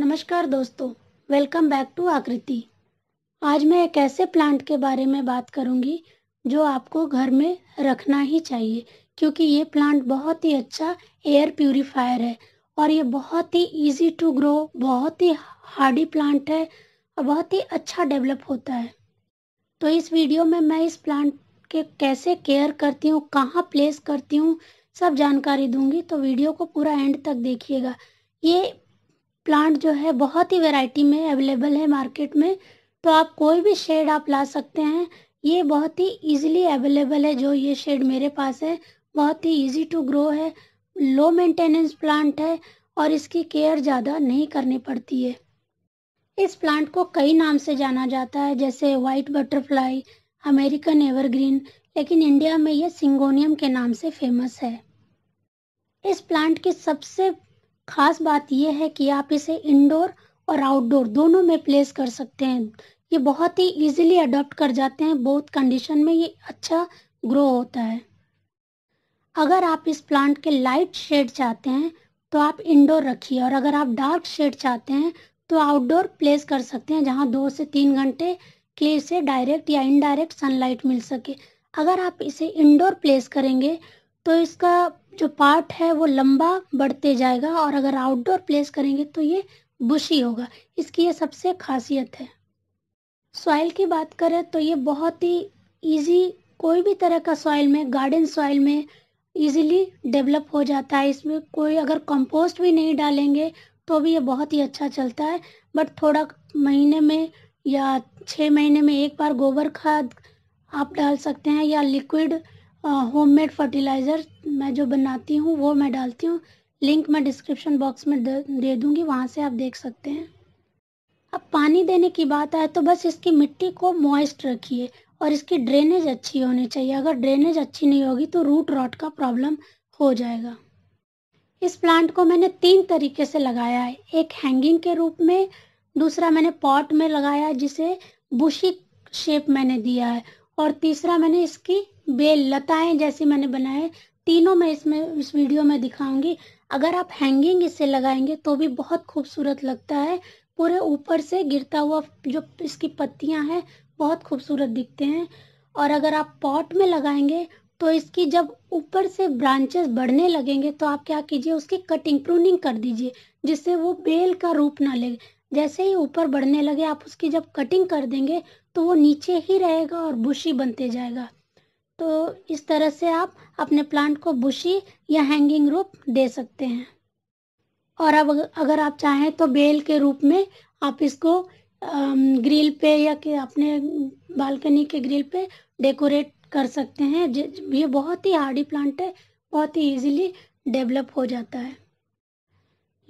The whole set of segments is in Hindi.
नमस्कार दोस्तों वेलकम बैक टू आकृति आज मैं एक ऐसे प्लांट के बारे में बात करूंगी जो आपको घर में रखना ही चाहिए क्योंकि ये प्लांट बहुत ही अच्छा एयर प्यूरिफायर है और ये बहुत ही इजी टू ग्रो बहुत ही हार्डी प्लांट है और बहुत ही अच्छा डेवलप होता है तो इस वीडियो में मैं इस प्लांट के कैसे केयर करती हूँ कहाँ प्लेस करती हूँ सब जानकारी दूंगी तो वीडियो को पूरा एंड तक देखिएगा ये प्लांट जो है बहुत ही वैरायटी में अवेलेबल है मार्केट में तो आप कोई भी शेड आप ला सकते हैं ये बहुत ही इजीली अवेलेबल है जो ये शेड मेरे पास है बहुत ही इजी टू ग्रो है लो मेंटेनेंस प्लांट है और इसकी केयर ज़्यादा नहीं करनी पड़ती है इस प्लांट को कई नाम से जाना जाता है जैसे वाइट बटरफ्लाई अमेरिकन एवरग्रीन लेकिन इंडिया में यह सिंगोनियम के नाम से फेमस है इस प्लांट की सबसे खास बात यह है कि आप इसे इंडोर और आउटडोर दोनों में प्लेस कर सकते हैं ये बहुत ही इजीली अडॉप्ट कर जाते हैं बहुत कंडीशन में ये अच्छा ग्रो होता है अगर आप इस प्लांट के लाइट शेड चाहते हैं तो आप इंडोर रखिए और अगर आप डार्क शेड चाहते हैं तो आउटडोर प्लेस कर सकते हैं जहाँ दो से तीन घंटे के इसे डायरेक्ट या इनडायरेक्ट सनलाइट मिल सके अगर आप इसे इंडोर प्लेस करेंगे तो इसका जो पार्ट है वो लंबा बढ़ते जाएगा और अगर आउटडोर प्लेस करेंगे तो ये बुशी होगा इसकी ये सबसे खासियत है सॉइल की बात करें तो ये बहुत ही इजी कोई भी तरह का सॉइल में गार्डन सॉइल में इजीली डेवलप हो जाता है इसमें कोई अगर कंपोस्ट भी नहीं डालेंगे तो भी ये बहुत ही अच्छा चलता है बट थोड़ा महीने में या छः महीने में एक बार गोबर खाद आप डाल सकते हैं या लिक्विड होममेड फर्टिलाइज़र मैं जो बनाती हूँ वो मैं डालती हूँ लिंक मैं डिस्क्रिप्शन बॉक्स में दे दूँगी वहाँ से आप देख सकते हैं अब पानी देने की बात आए तो बस इसकी मिट्टी को मॉइस्ट रखिए और इसकी ड्रेनेज अच्छी होनी चाहिए अगर ड्रेनेज अच्छी नहीं होगी तो रूट रॉट का प्रॉब्लम हो जाएगा इस प्लांट को मैंने तीन तरीके से लगाया है एक हैंगिंग के रूप में दूसरा मैंने पॉट में लगाया जिसे बुशी शेप मैंने दिया है और तीसरा मैंने इसकी बेल लताएं जैसे मैंने बनाए तीनों मैं इसमें इस वीडियो में दिखाऊंगी अगर आप हैंगिंग इससे लगाएंगे तो भी बहुत खूबसूरत लगता है पूरे ऊपर से गिरता हुआ जो इसकी पत्तियां हैं बहुत खूबसूरत दिखते हैं और अगर आप पॉट में लगाएंगे तो इसकी जब ऊपर से ब्रांचेस बढ़ने लगेंगे तो आप क्या कीजिए उसकी कटिंग प्रूनिंग कर दीजिए जिससे वो बेल का रूप ना ले जैसे ही ऊपर बढ़ने लगे आप उसकी जब कटिंग कर देंगे तो वो नीचे ही रहेगा और बुशी बनते जाएगा तो इस तरह से आप अपने प्लांट को बुशी या हैंगिंग रूप दे सकते हैं और अब अगर आप चाहें तो बेल के रूप में आप इसको ग्रिल पे या कि अपने बालकनी के ग्रिल पे डेकोरेट कर सकते हैं ये बहुत ही हार्डी प्लांट है बहुत ही इजीली डेवलप हो जाता है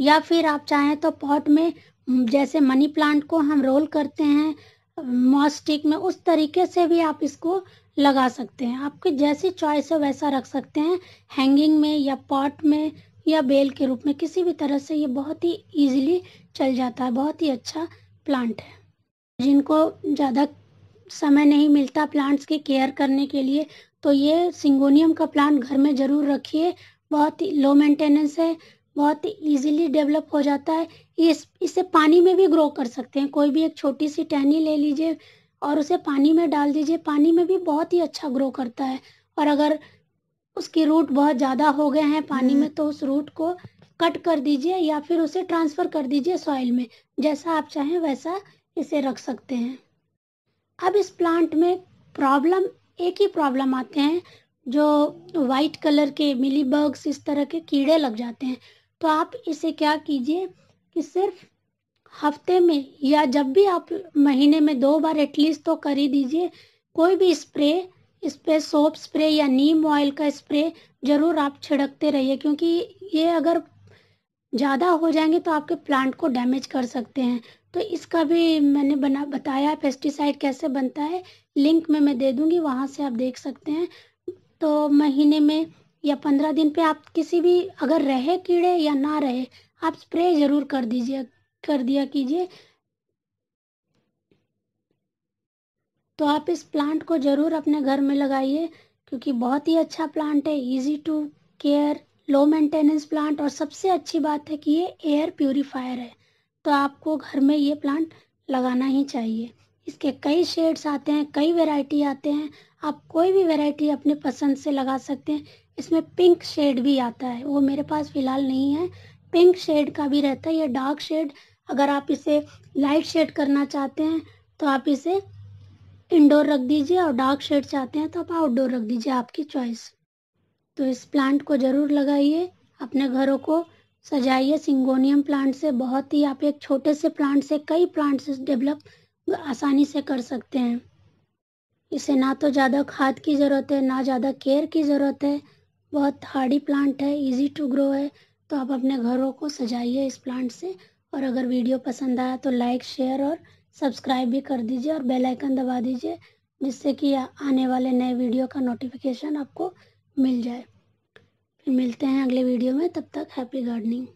या फिर आप चाहें तो पॉट में जैसे मनी प्लांट को हम रोल करते हैं मॉस्टिक में उस तरीके से भी आप इसको लगा सकते हैं आपकी जैसी चॉइस है वैसा रख सकते हैं हैंगिंग में या पॉट में या बेल के रूप में किसी भी तरह से ये बहुत ही इजीली चल जाता है बहुत ही अच्छा प्लांट है जिनको ज़्यादा समय नहीं मिलता प्लांट्स की केयर करने के लिए तो ये सिंगोनियम का प्लांट घर में ज़रूर रखिए बहुत ही लो मेंटेनेंस है बहुत इजीली डेवलप हो जाता है इस इसे पानी में भी ग्रो कर सकते हैं कोई भी एक छोटी सी टहनी ले लीजिए और उसे पानी में डाल दीजिए पानी में भी बहुत ही अच्छा ग्रो करता है और अगर उसके रूट बहुत ज़्यादा हो गए हैं पानी हम्म। में तो उस रूट को कट कर दीजिए या फिर उसे ट्रांसफ़र कर दीजिए सॉइल में जैसा आप चाहें वैसा इसे रख सकते हैं अब इस प्लांट में प्रॉब्लम एक ही प्रॉब्लम आते हैं जो वाइट कलर के मिली बग्स इस तरह के कीड़े लग जाते हैं तो आप इसे क्या कीजिए कि सिर्फ हफ्ते में या जब भी आप महीने में दो बार एटलीस्ट तो कर ही दीजिए कोई भी स्प्रे इस पर सोप स्प्रे या नीम ऑयल का स्प्रे ज़रूर आप छिड़कते रहिए क्योंकि ये अगर ज़्यादा हो जाएंगे तो आपके प्लांट को डैमेज कर सकते हैं तो इसका भी मैंने बना बताया पेस्टिसाइड कैसे बनता है लिंक में मैं दे दूँगी वहाँ से आप देख सकते हैं तो महीने में या पंद्रह दिन पे आप किसी भी अगर रहे कीड़े या ना रहे आप स्प्रे ज़रूर कर दीजिए कर दिया कीजिए तो आप इस प्लांट को ज़रूर अपने घर में लगाइए क्योंकि बहुत ही अच्छा प्लांट है easy to care low maintenance plant और सबसे अच्छी बात है कि ये एयर प्योरीफायर है तो आपको घर में ये प्लांट लगाना ही चाहिए इसके कई शेड्स आते हैं कई वैरायटी आते हैं आप कोई भी वैरायटी अपने पसंद से लगा सकते हैं इसमें पिंक शेड भी आता है वो मेरे पास फ़िलहाल नहीं है पिंक शेड का भी रहता है या डार्क शेड अगर आप इसे लाइट शेड करना चाहते हैं तो आप इसे इंडोर रख दीजिए और डार्क शेड चाहते हैं तो आप आउटडोर रख दीजिए आपकी चॉइस तो इस प्लांट को ज़रूर लगाइए अपने घरों को सजाइए सिंगोनियम प्लांट से बहुत ही आप एक छोटे से प्लांट से कई प्लांट्स डेवलप आसानी से कर सकते हैं इसे ना तो ज़्यादा खाद की ज़रूरत है ना ज़्यादा केयर की ज़रूरत है बहुत हार्डी प्लांट है इजी टू ग्रो है तो आप अपने घरों को सजाइए इस प्लांट से और अगर वीडियो पसंद आया तो लाइक शेयर और सब्सक्राइब भी कर दीजिए और बेल आइकन दबा दीजिए जिससे कि आने वाले नए वीडियो का नोटिफिकेशन आपको मिल जाए फिर मिलते हैं अगले वीडियो में तब तक हैप्पी गार्डनिंग